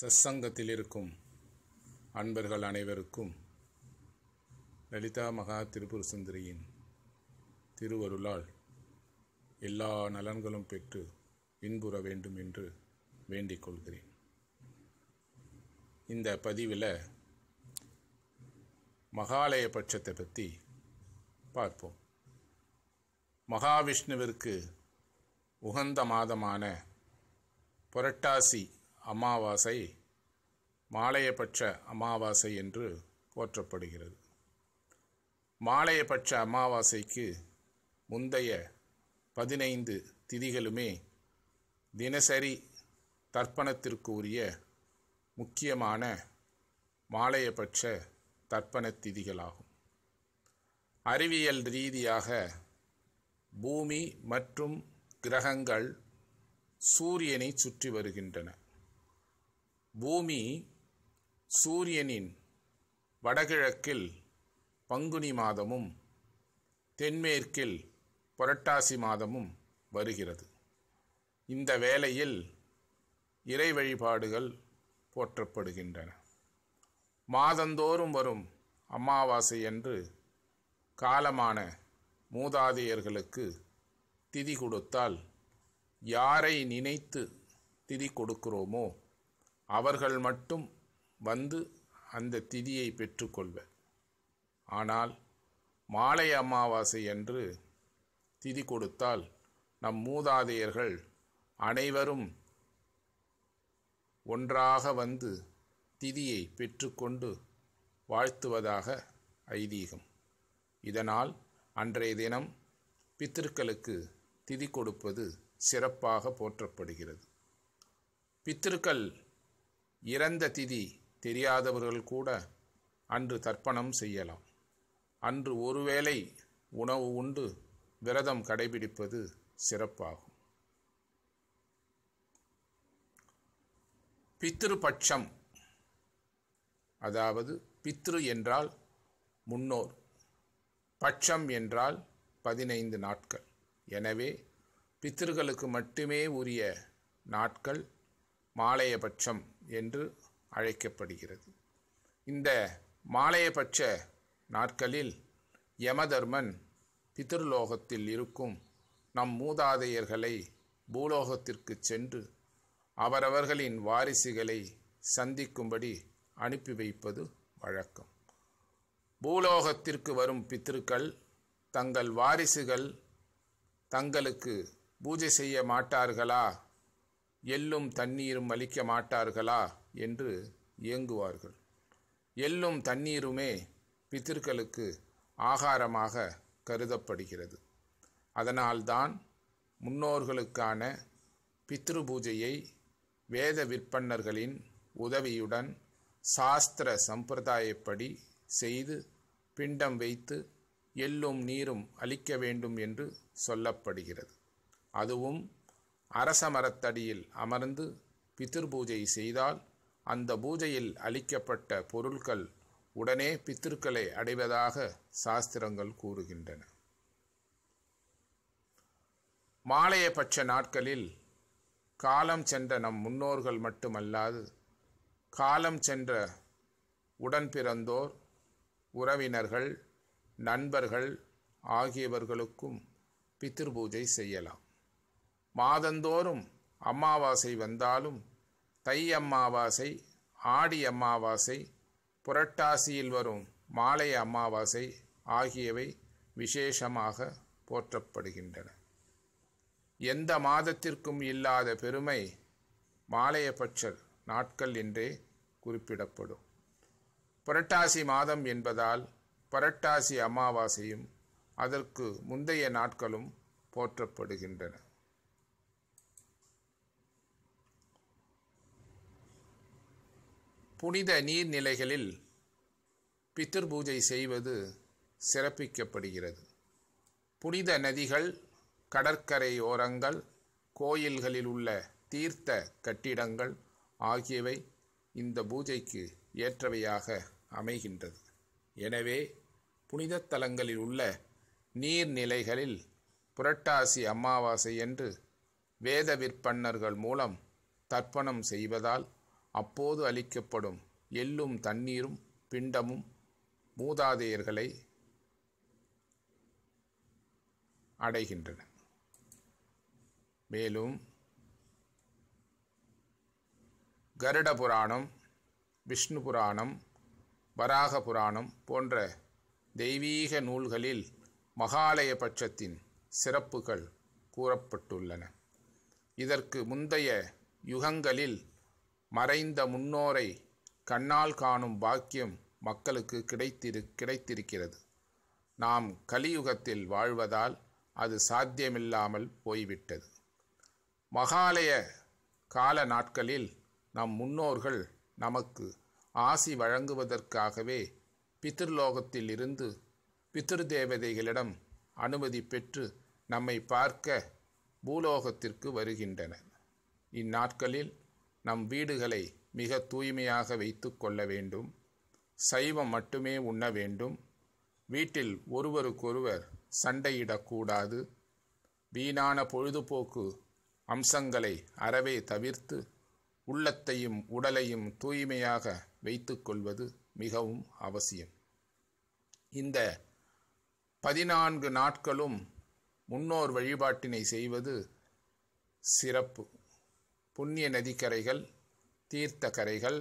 சசங்கத்தில் இருக்கும் அன்பர்கள் அனைவருக்கும் லலிதா மகா திருப்புர சுந்தரியின் திருவருளால் எல்லா நலன்களும் பெற்று இன்புற வேண்டும் என்று வேண்டிக் கொள்கிறேன் இந்த பதிவில் மகாலய பட்சத்தை பற்றி பார்ப்போம் மகாவிஷ்ணுவிற்கு உகந்த மாதமான புரட்டாசி அமாவாசை மாலையபட்ச அமாவாசை என்று போற்றப்படுகிறது மாலையபட்ச அமாவாசைக்கு முந்தைய பதினைந்து திதிகளுமே தினசரி தர்ப்பணத்திற்கு உரிய முக்கியமான மாலையபட்ச தர்ப்பண திதிகளாகும் அறிவியல் ரீதியாக பூமி மற்றும் கிரகங்கள் சூரியனை சுற்றி வருகின்றன பூமி சூரியனின் வடகிழக்கில் பங்குனி மாதமும் தென்மேற்கில் புரட்டாசி மாதமும் வருகிறது இந்த வேளையில் இறை வழிபாடுகள் போற்றப்படுகின்றன மாதந்தோறும் வரும் அமாவாசை என்று காலமான மூதாதையர்களுக்கு திதி கொடுத்தால் யாரை நினைத்து திதி கொடுக்கிறோமோ அவர்கள் மட்டும் வந்து அந்த திதியை பெற்றுக்கொள்வர் ஆனால் மாலை அமாவாசை அன்று திதி கொடுத்தால் நம் மூதாதையர்கள் அனைவரும் ஒன்றாக வந்து திதியை பெற்றுக்கொண்டு வாழ்த்துவதாக ஐதீகம் இதனால் அன்றைய தினம் பித்திருக்களுக்கு திதி கொடுப்பது சிறப்பாக போற்றப்படுகிறது பித்திருக்கள் இறந்த திதி தெரியாதவர்கள் கூட அன்று தர்ப்பணம் செய்யலாம் அன்று ஒருவேளை உணவு உண்டு விரதம் கடைபிடிப்பது சிறப்பாகும் பித்திருபட்சம் அதாவது பித்ரு என்றால் முன்னோர் பட்சம் என்றால் பதினைந்து நாட்கள் எனவே பித்திருக்களுக்கு மட்டுமே உரிய நாட்கள் மாலையபட்சம் என்று அழைக்கப்படுகிறது இந்த மாலையபட்ச நாட்களில் யமதர்மன் பிதர்லோகத்தில் இருக்கும் நம் மூதாதையர்களை பூலோகத்திற்கு சென்று அவரவர்களின் வாரிசுகளை சந்திக்கும்படி அனுப்பி வைப்பது வழக்கம் பூலோகத்திற்கு வரும் பித்திருக்கள் தங்கள் வாரிசுகள் தங்களுக்கு பூஜை செய்ய மாட்டார்களா எள்ளும் தண்ணீரும் அளிக்க மாட்டார்களா என்று இயங்குவார்கள் எள்ளும் தண்ணீருமே பித்திருக்களுக்கு ஆகாரமாக கருதப்படுகிறது அதனால்தான் முன்னோர்களுக்கான பித்ரு பூஜையை வேத விற்பன்னர்களின் உதவியுடன் சாஸ்திர சம்பிரதாயப்படி செய்து பிண்டம் வைத்து எள்ளும் நீரும் அளிக்க வேண்டும் என்று சொல்லப்படுகிறது அதுவும் அரச மரத்தடியில் அமர்ந்து பித்திரு பூஜை செய்தால் அந்த பூஜையில் அளிக்கப்பட்ட பொருட்கள் உடனே பித்திருக்களை அடைவதாக சாஸ்திரங்கள் கூறுகின்றன மாலையபட்ச நாட்களில் காலம் சென்ற நம் முன்னோர்கள் மட்டுமல்லாது காலம் சென்ற உடன் பிறந்தோர் உறவினர்கள் நண்பர்கள் ஆகியவர்களுக்கும் பித்திருபூஜை செய்யலாம் மாதந்தோறும் அமாவாசை வந்தாலும் தை அமாவாசை ஆடி அமாவாசை புரட்டாசியில் வரும் மாலை அமாவாசை ஆகியவை விசேஷமாக போற்றப்படுகின்றன எந்த மாதத்திற்கும் இல்லாத பெருமை மாலையபட்சர் நாட்கள் என்றே குறிப்பிடப்படும் புரட்டாசி மாதம் என்பதால் புரட்டாசி அமாவாசையும் அதற்கு முந்தைய நாட்களும் போற்றப்படுகின்றன புனித நீர்நிலைகளில் பித்திரு பூஜை செய்வது சிறப்பிக்கப்படுகிறது புனித நதிகள் கடற்கரை ஓரங்கள் கோயில்களில் உள்ள தீர்த்த கட்டிடங்கள் ஆகியவை இந்த பூஜைக்கு ஏற்றவையாக அமைகின்றது எனவே புனித தலங்களில் உள்ள நீர்நிலைகளில் புரட்டாசி அமாவாசை என்று வேத விற்பன்னர்கள் மூலம் தர்ப்பணம் செய்வதால் அப்போது அளிக்கப்படும் எள்ளும் தண்ணீரும் பிண்டமும் மூதாதையர்களை அடைகின்றன மேலும் கருட புராணம் விஷ்ணு புராணம் வராக புராணம் போன்ற தெய்வீக நூல்களில் மகாலய பட்சத்தின் சிறப்புகள் கூறப்பட்டுள்ளன இதற்கு முந்தைய யுகங்களில் மறைந்த முன்னோரை கண்ணால் காணும் பாக்கியம் மக்களுக்கு கிடைத்திரு கிடைத்திருக்கிறது நாம் கலியுகத்தில் வாழ்வதால் அது சாத்தியமில்லாமல் போய்விட்டது மகாலய கால நாட்களில் நம் முன்னோர்கள் நமக்கு ஆசி வழங்குவதற்காகவே பித்ருலோகத்தில் இருந்து தேவதைகளிடம் அனுமதி பெற்று நம்மை பார்க்க பூலோகத்திற்கு வருகின்றனர் இந்நாட்களில் நம் வீடுகளை மிக தூய்மையாக வைத்து கொள்ள வேண்டும் சைவம் மட்டுமே உண்ண வேண்டும் வீட்டில் ஒருவருக்கொருவர் சண்டையிடக்கூடாது வீணான பொழுதுபோக்கு அம்சங்களை அறவே தவிர்த்து உள்ளத்தையும் உடலையும் தூய்மையாக வைத்து கொள்வது மிகவும் அவசியம் இந்த பதினான்கு நாட்களும் முன்னோர் வழிபாட்டினை செய்வது சிறப்பு புண்ணிய நதிக்கரைகள் தீர்த்த கரைகள்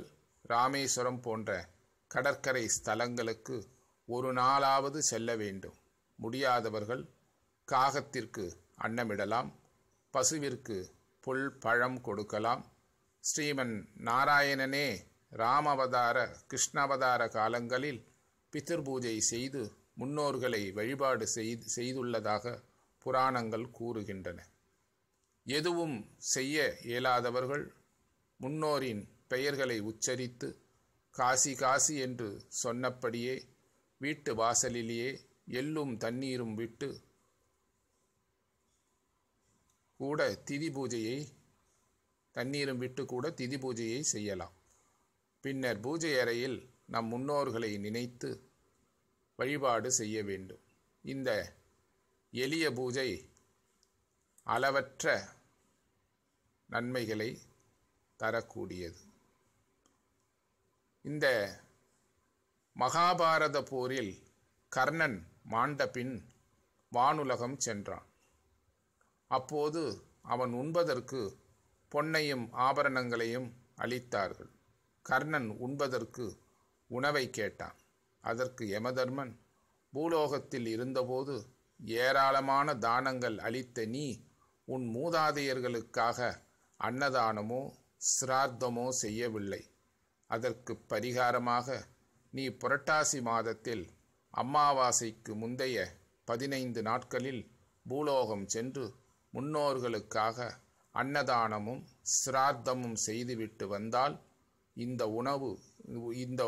ராமேஸ்வரம் போன்ற கடற்கரை ஸ்தலங்களுக்கு ஒரு நாளாவது செல்ல வேண்டும் முடியாதவர்கள் காகத்திற்கு அன்னமிடலாம் பசுவிற்கு புல் பழம் கொடுக்கலாம் ஸ்ரீமன் நாராயணனே ராமவதார கிருஷ்ணாவதார காலங்களில் பிதிர்பூஜை செய்து முன்னோர்களை வழிபாடு செய்துள்ளதாக புராணங்கள் கூறுகின்றன எதுவும் செய்ய இயலாதவர்கள் முன்னோரின் பெயர்களை உச்சரித்து காசி காசி என்று சொன்னபடியே வீட்டு வாசலிலேயே எள்ளும் தண்ணீரும் விட்டு கூட திதி பூஜையை தண்ணீரும் விட்டு கூட திதி பூஜையை செய்யலாம் பின்னர் பூஜை அறையில் நம் முன்னோர்களை நினைத்து வழிபாடு செய்ய வேண்டும் இந்த எளிய பூஜை அளவற்ற நன்மைகளை தரக்கூடியது இந்த மகாபாரத போரில் கர்ணன் மாண்டபின் வானுலகம் சென்றான் அப்போது அவன் உண்பதற்கு பொன்னையும் ஆபரணங்களையும் அளித்தார்கள் கர்ணன் உண்பதற்கு உணவை கேட்டான் அதற்கு யமதர்மன் பூலோகத்தில் இருந்தபோது ஏராளமான தானங்கள் அளித்த நீ உன் மூதாதையர்களுக்காக அன்னதானமோ சிரார்த்தமோ செய்யவில்லை அதற்கு பரிகாரமாக நீ புரட்டாசி மாதத்தில் அம்மாவாசைக்கு முந்தைய பதினைந்து நாட்களில் பூலோகம் சென்று முன்னோர்களுக்காக அன்னதானமும் சிரார்த்தமும் செய்துவிட்டு வந்தால் இந்த உணவு இந்த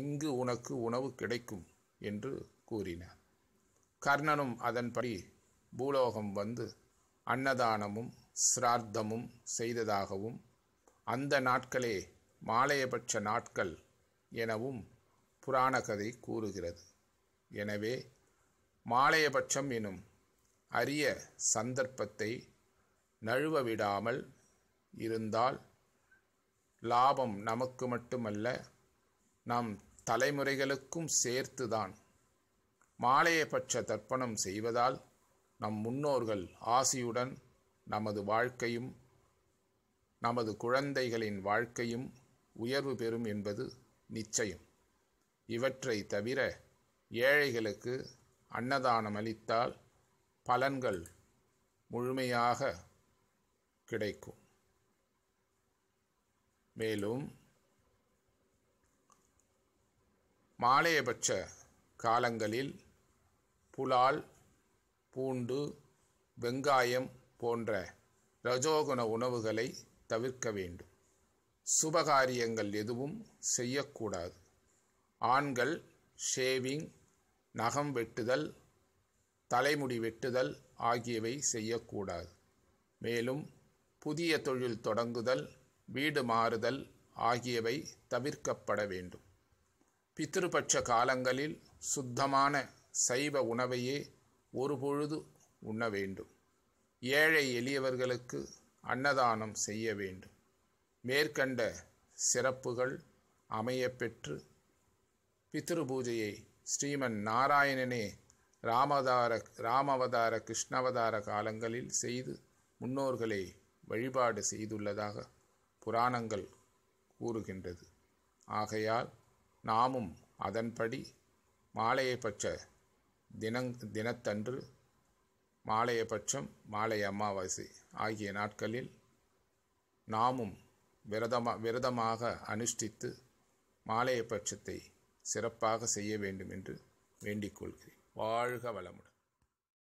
இங்கு உனக்கு உணவு கிடைக்கும் என்று கூறினார் கர்ணனும் அதன்படி பூலோகம் வந்து அன்னதானமும் சிரார்த்தமும் செய்ததாகவும் அந்த நாட்களே மாலையபட்ச நாட்கள் எனவும் புராண கதை கூறுகிறது எனவே மாலையபட்சம் எனும் அரிய சந்தர்ப்பத்தை நழுவ விடாமல் இருந்தால் லாபம் நமக்கு மட்டுமல்ல நம் தலைமுறைகளுக்கும் சேர்த்துதான் மாலையபட்ச தர்ப்பணம் செய்வதால் நம் முன்னோர்கள் ஆசியுடன் நமது வாழ்க்கையும் நமது குழந்தைகளின் வாழ்க்கையும் உயர்வு பெறும் என்பது நிச்சயம் இவற்றை தவிர ஏழைகளுக்கு அன்னதானம் அளித்தால் பலன்கள் முழுமையாக கிடைக்கும் மேலும் மாலையபட்ச காலங்களில் புலால் பூண்டு வெங்காயம் போன்ற ரஜோகுண உணவுகளை தவிர்க்க வேண்டும் சுபகாரியங்கள் எதுவும் செய்யக்கூடாது ஆண்கள் ஷேவிங் நகம் வெட்டுதல் தலைமுடி வெட்டுதல் ஆகியவை செய்யக்கூடாது மேலும் புதிய தொழில் தொடங்குதல் வீடு மாறுதல் ஆகியவை தவிர்க்கப்பட வேண்டும் பித்திருபட்ச காலங்களில் சுத்தமான சைவ உணவையே ஒரு பொழுது உண்ண வேண்டும் ஏழை எளியவர்களுக்கு அன்னதானம் செய்ய வேண்டும் மேற்கண்ட சிறப்புகள் அமையப்பெற்று பூஜையை ஸ்ரீமன் நாராயணனே ராமதார ராமவதார கிருஷ்ணவதார காலங்களில் செய்து முன்னோர்களை வழிபாடு செய்துள்ளதாக புராணங்கள் கூறுகின்றது ஆகையால் நாமும் அதன்படி மாலையை பற்ற தினங் தினத்தன்று மாலையபட்சம் மாலை அமாவாசை ஆகிய நாட்களில் நாமும் விரதமா விரதமாக அனுஷ்டித்து மாலையபட்சத்தை சிறப்பாக செய்ய வேண்டும் என்று வேண்டிக் கொள்கிறேன் வாழ்க வளமுடன்